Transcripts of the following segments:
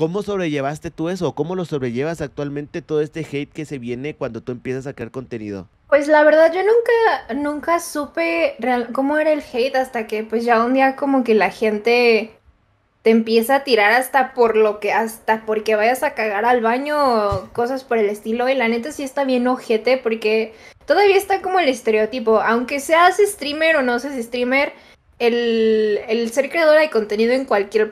¿Cómo sobrellevaste tú eso? ¿Cómo lo sobrellevas actualmente todo este hate que se viene cuando tú empiezas a crear contenido? Pues la verdad yo nunca, nunca supe cómo era el hate hasta que pues ya un día como que la gente te empieza a tirar hasta por lo que, hasta porque vayas a cagar al baño, cosas por el estilo. Y la neta sí está bien ojete porque todavía está como el estereotipo, aunque seas streamer o no seas streamer, el, ser creadora de contenido en cualquier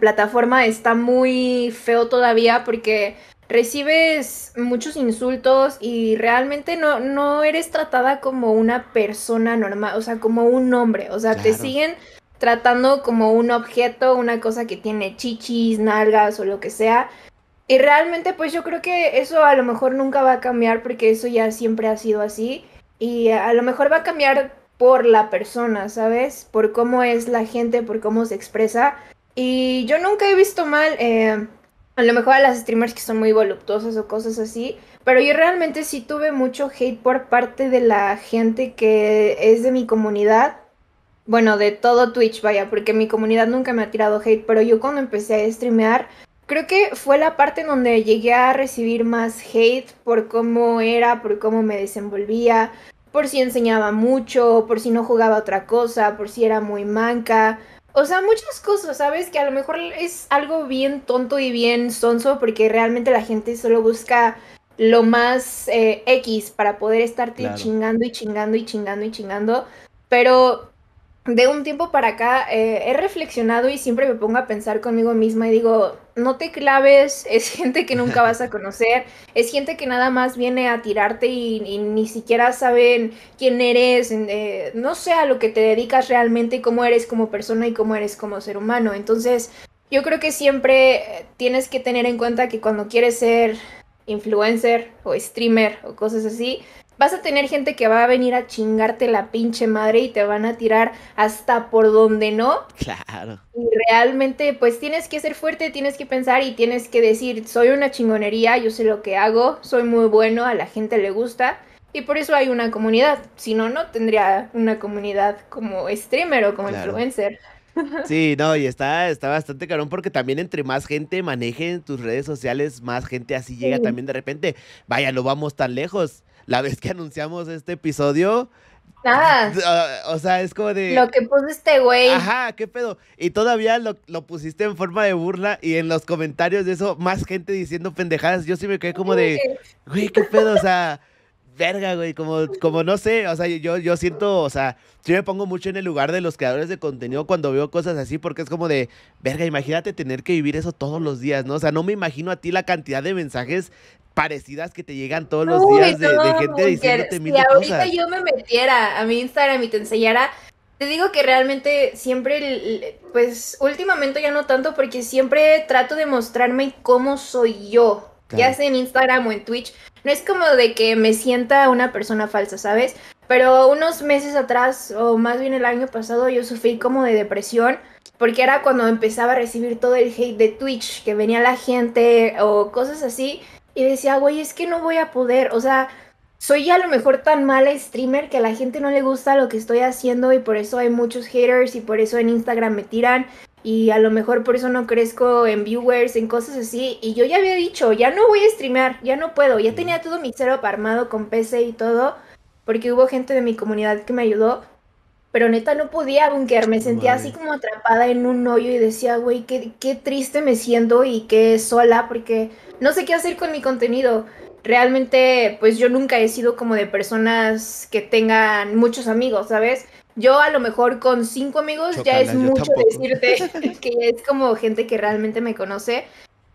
plataforma está muy feo todavía porque recibes muchos insultos y realmente no, no eres tratada como una persona normal, o sea, como un hombre, o sea, te siguen tratando como un objeto, una cosa que tiene chichis, nalgas o lo que sea. Y realmente pues yo creo que eso a lo mejor nunca va a cambiar porque eso ya siempre ha sido así. Y a lo mejor va a cambiar por la persona, ¿sabes? Por cómo es la gente, por cómo se expresa. Y yo nunca he visto mal, eh, a lo mejor a las streamers que son muy voluptuosas o cosas así, pero yo realmente sí tuve mucho hate por parte de la gente que es de mi comunidad. Bueno, de todo Twitch, vaya, porque mi comunidad nunca me ha tirado hate, pero yo cuando empecé a streamear, creo que fue la parte en donde llegué a recibir más hate por cómo era, por cómo me desenvolvía, por si enseñaba mucho, por si no jugaba otra cosa, por si era muy manca. O sea, muchas cosas, ¿sabes? Que a lo mejor es algo bien tonto y bien sonso porque realmente la gente solo busca lo más eh, X para poder estarte chingando y chingando y chingando y chingando. Pero de un tiempo para acá eh, he reflexionado y siempre me pongo a pensar conmigo misma y digo, no te claves, es gente que nunca vas a conocer, es gente que nada más viene a tirarte y, ni siquiera saben quién eres, eh, no sé a lo que te dedicas realmente y cómo eres como persona y cómo eres como ser humano. Entonces, yo creo que siempre eh, tienes que tener en cuenta que cuando quieres ser influencer o streamer o cosas así, vas a tener gente que va a venir a chingarte la pinche madre y te van a tirar hasta por donde no. Claro. Y realmente, pues tienes que ser fuerte, tienes que pensar y tienes que decir, soy una chingonería, yo sé lo que hago, soy muy bueno, a la gente le gusta. Y por eso hay una comunidad. Si no, no tendría una comunidad como streamer o como influencer. Sí, no, y está, está bastante carón porque también entre más gente maneje tus redes sociales, más gente así llega también de repente. Vaya, no vamos tan lejos la vez que anunciamos este episodio, Nada. Ah, o sea, es como de. Lo que puso este güey. Ajá, qué pedo. Y todavía lo, lo, pusiste en forma de burla y en los comentarios de eso, más gente diciendo pendejadas. Yo sí me quedé como de. Güey, qué pedo. O sea, verga, güey, como, como no sé, o sea, yo, yo siento, o sea, yo me pongo mucho en el lugar de los creadores de contenido cuando veo cosas así, porque es como de, verga, imagínate tener que vivir eso todos los días, ¿no? O sea, no me imagino a ti la cantidad de mensajes parecidas que te llegan todos los días de, gente diciéndote cosas. Si ahorita yo me metiera a mi Instagram y te enseñara te digo que realmente siempre, pues últimamente ya no tanto porque siempre trato de mostrarme cómo soy yo. Ya sea en Instagram o en Twitch. No es como de que me sienta una persona falsa, ¿sabes? Pero unos meses atrás, o más bien el año pasado, yo sufrí como de depresión, porque era cuando empezaba a recibir todo el hate de Twitch, que venía la gente o cosas así, y decía, güey, es que no voy a poder, o sea, soy a lo mejor tan mala streamer que a la gente no le gusta lo que estoy haciendo y por eso hay muchos haters y por eso en Instagram me tiran y a lo mejor por eso no crezco en viewers, en cosas así. Y yo ya había dicho, ya no voy a streamear, ya no puedo. Ya tenía todo mi setup armado con PC y todo, porque hubo gente de mi comunidad que me ayudó. Pero neta no podía bunkear, me sentía así como atrapada en un hoyo y decía, güey, qué, qué triste me siento y qué sola, porque no sé qué hacer con mi contenido. Realmente, pues yo nunca he sido como de personas que tengan muchos amigos, ¿sabes? Yo a lo mejor con cinco amigos ya es mucho decirte que es como gente que realmente me conoce.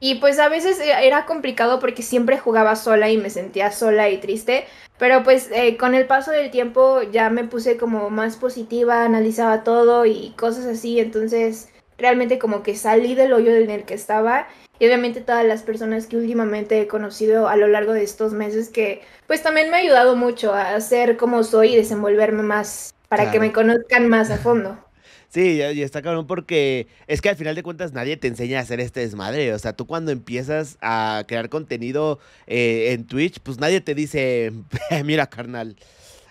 Y pues a veces eh, era complicado porque siempre jugaba sola y me sentía sola y triste. Pero pues eh, con el paso del tiempo ya me puse como más positiva, analizaba todo y cosas así. Entonces realmente como que salí del hoyo en el que estaba. Y obviamente todas las personas que últimamente he conocido a lo largo de estos meses que pues también me ha ayudado mucho a ser como soy y desenvolverme más para que me conozcan más a fondo. Sí, y está cabrón porque es que al final de cuentas nadie te enseña a hacer este desmadre. O sea, tú cuando empiezas a crear contenido eh, en Twitch, pues nadie te dice, mira carnal,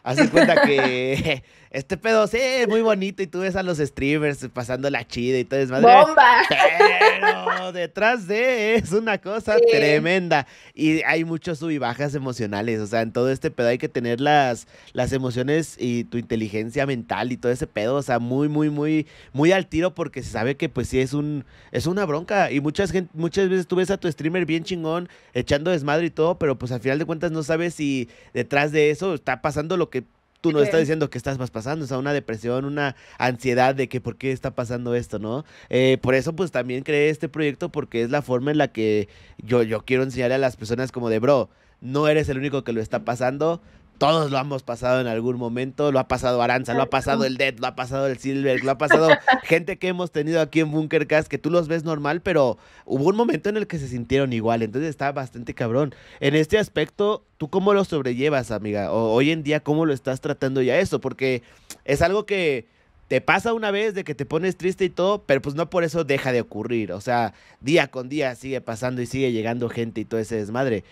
haz cuenta que este pedo sí es muy bonito y tú ves a los streamers pasando la chida y todo es madre. ¡Bomba! Pero detrás de es una cosa tremenda y hay muchos sub y bajas emocionales, o sea, en todo este pedo hay que tener las, las emociones y tu inteligencia mental y todo ese pedo, o sea, muy, muy, muy, muy al tiro porque se sabe que pues sí es un, es una bronca y muchas, muchas veces tú ves a tu streamer bien chingón echando desmadre y todo, pero pues al final de cuentas no sabes si detrás de eso está pasando lo que tú no estás diciendo que estás pasando, o sea, una depresión, una ansiedad de que por qué está pasando esto, ¿no? Eh, por eso, pues también creé este proyecto porque es la forma en la que yo, yo quiero enseñarle a las personas como de, bro, no eres el único que lo está pasando, todos lo hemos pasado en algún momento. Lo ha pasado Aranza, lo ha pasado el Dead, lo ha pasado el Silver, lo ha pasado gente que hemos tenido aquí en Bunkercast que tú los ves normal, pero hubo un momento en el que se sintieron igual. Entonces está bastante cabrón. En este aspecto, ¿tú cómo lo sobrellevas, amiga? O, hoy en día, ¿cómo lo estás tratando ya eso? Porque es algo que te pasa una vez de que te pones triste y todo, pero pues no por eso deja de ocurrir. O sea, día con día sigue pasando y sigue llegando gente y todo ese desmadre.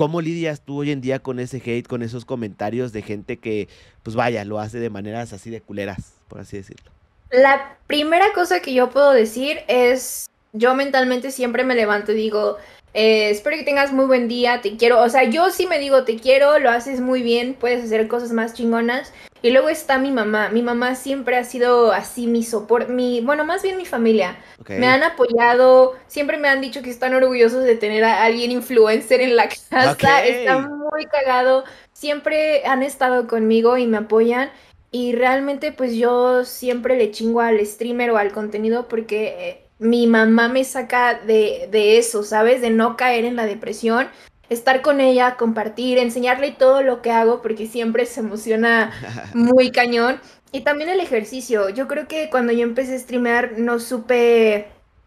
¿Cómo lidias tú hoy en día con ese hate, con esos comentarios de gente que, pues vaya, lo hace de maneras así de culeras, por así decirlo? La primera cosa que yo puedo decir es, yo mentalmente siempre me levanto y digo, eh, espero que tengas muy buen día, te quiero. O sea, yo sí me digo, te quiero, lo haces muy bien, puedes hacer cosas más chingonas. Y luego está mi mamá. Mi mamá siempre ha sido así mi soporte, mi, bueno, más bien mi familia. Me han apoyado, siempre me han dicho que están orgullosos de tener a alguien influencer en la casa. Está muy cagado. Siempre han estado conmigo y me apoyan. Y realmente pues yo siempre le chingo al streamer o al contenido porque eh, mi mamá me saca de, de eso, ¿sabes? De no caer en la depresión, estar con ella, compartir, enseñarle todo lo que hago, porque siempre se emociona muy cañón. Y también el ejercicio. Yo creo que cuando yo empecé a streamear no supe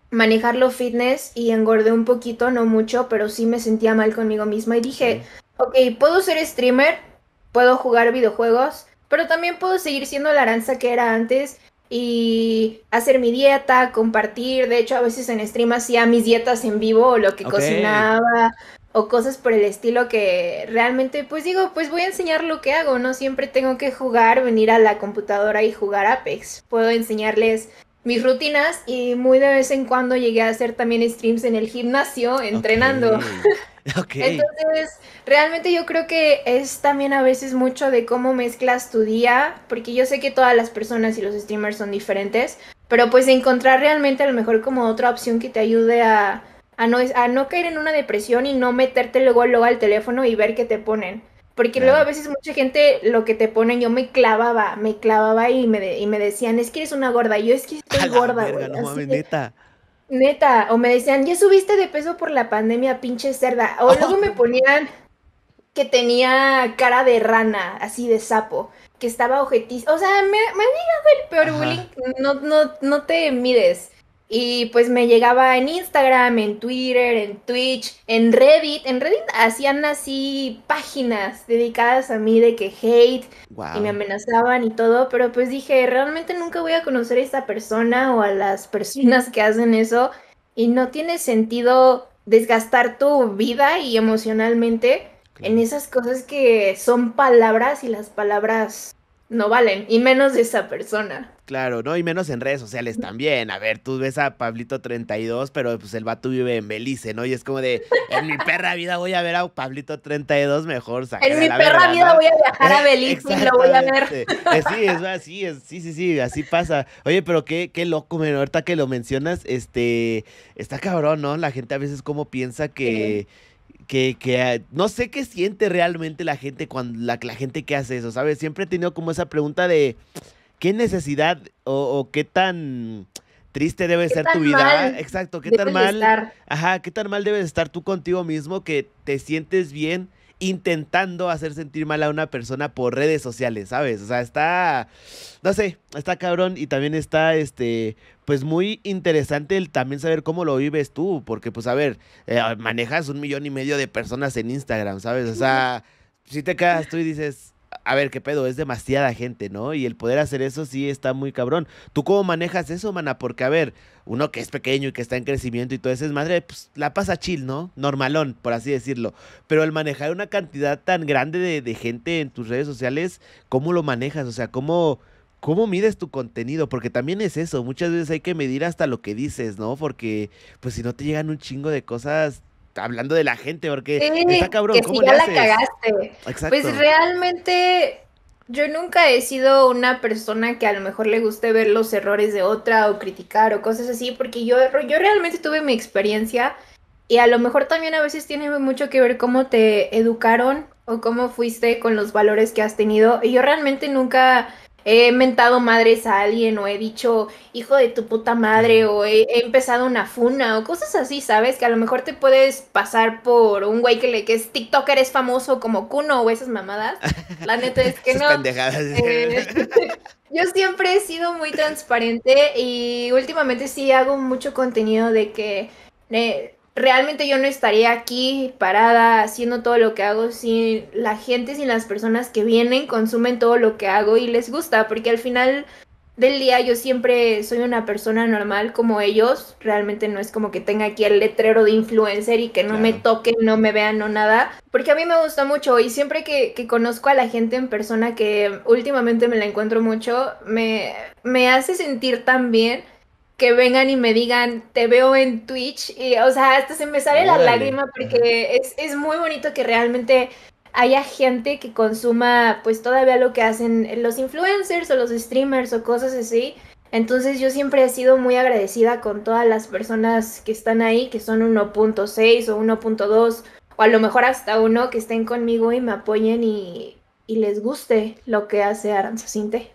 manejar lo fitness y engordé un poquito, no mucho, pero sí me sentía mal conmigo misma y dije, ok, puedo ser streamer, puedo jugar videojuegos, pero también puedo seguir siendo la aranza que era antes y hacer mi dieta, compartir. De hecho, a veces en stream hacía mis dietas en vivo o lo que cocinaba o cosas por el estilo que realmente pues digo, pues voy a enseñar lo que hago, no siempre tengo que jugar, venir a la computadora y jugar Apex. Puedo enseñarles mis rutinas y muy de vez en cuando llegué a hacer también streams en el gimnasio entrenando. Entonces, realmente yo creo que es también a veces mucho de cómo mezclas tu día, porque yo sé que todas las personas y los streamers son diferentes, pero pues encontrar realmente a lo mejor como otra opción que te ayude a a no, a no caer en una depresión y no meterte luego, al teléfono y ver qué te ponen. Porque luego a veces mucha gente lo que te ponen, yo me clavaba, me clavaba y me, y me decían, es que eres una gorda, yo es que estoy gorda, güey. neta. o me decían, ya subiste de peso por la pandemia, pinche cerda. O luego me ponían que tenía cara de rana, así de sapo, que estaba objetista O sea, me, me el peor bullying, no, no, no te mides. Y pues me llegaba en Instagram, en Twitter, en Twitch, en Reddit. En Reddit hacían así páginas dedicadas a mí de que hate y me amenazaban y todo. Pero pues dije, realmente nunca voy a conocer a esta persona o a las personas que hacen eso. Y no tiene sentido desgastar tu vida y emocionalmente en esas cosas que son palabras y las palabras no valen, y menos de esa persona. Claro, ¿no? Y menos en redes sociales también. A ver, tú ves a Pablito 32, pero pues el vato vive en Belice, ¿no? Y es como de, en mi perra vida voy a ver a Pablito 32, mejor En mi perra vida voy a viajar a Belice y lo voy a ver. Eh, sí, es así, sí, sí, sí, así pasa. Oye, pero qué, qué loco, menor, ahorita que lo mencionas, este, está cabrón, ¿no? La gente a veces como piensa que que, no sé qué siente realmente la gente cuando la, la, gente que hace eso, ¿sabes? Siempre he tenido como esa pregunta de qué necesidad o, qué tan triste debe ser tu vida. Exacto, qué tan mal. Ajá, qué tan mal debes estar tú contigo mismo que te sientes bien intentando hacer sentir mal a una persona por redes sociales, ¿sabes? O sea, está, no sé, está cabrón y también está, este, pues muy interesante el también saber cómo lo vives tú, porque pues a ver, eh, manejas un millón y medio de personas en Instagram, ¿sabes? O sea, si te quedas tú y dices, a ver, qué pedo, es demasiada gente, ¿no? Y el poder hacer eso sí está muy cabrón. ¿Tú cómo manejas eso, mana? Porque, a ver, uno que es pequeño y que está en crecimiento y todo eso es madre, pues la pasa chill, ¿no? Normalón, por así decirlo. Pero el manejar una cantidad tan grande de, gente en tus redes sociales, ¿cómo lo manejas? O sea, ¿cómo, ¿Cómo mides tu contenido? Porque también es eso, muchas veces hay que medir hasta lo que dices, ¿no? Porque pues si no te llegan un chingo de cosas hablando de la gente, porque está cabrón. ya la cagaste. Pues realmente yo nunca he sido una persona que a lo mejor le guste ver los errores de otra o criticar o cosas así, porque yo, yo realmente tuve mi experiencia y a lo mejor también a veces tiene mucho que ver cómo te educaron o cómo fuiste con los valores que has tenido. Y yo realmente nunca he mentado madres a alguien o he dicho hijo de tu puta madre o he, empezado una funa o cosas así, ¿sabes? Que a lo mejor te puedes pasar por un güey que, le, que es TikToker, es famoso como Kuno o esas mamadas. La neta es que no. pendejadas. Eh, yo siempre he sido muy transparente y últimamente sí hago mucho contenido de que realmente yo no estaría aquí parada haciendo todo lo que hago sin la gente, sin las personas que vienen, consumen todo lo que hago y les gusta, porque al final del día yo siempre soy una persona normal como ellos, realmente no es como que tenga aquí el letrero de influencer y que no me toquen, no me vean o no nada, porque a mí me gusta mucho y siempre que, conozco a la gente en persona que últimamente me la encuentro mucho, me, me hace sentir tan bien que vengan y me digan, te veo en Twitch, y o sea, hasta se me sale la lágrima porque es, muy bonito que realmente haya gente que consuma pues todavía lo que hacen los influencers o los streamers o cosas así. Entonces yo siempre he sido muy agradecida con todas las personas que están ahí, que son 1.6 o 1.2 o a lo mejor hasta uno que estén conmigo y me apoyen y, y les guste lo que hace Aranzacinte.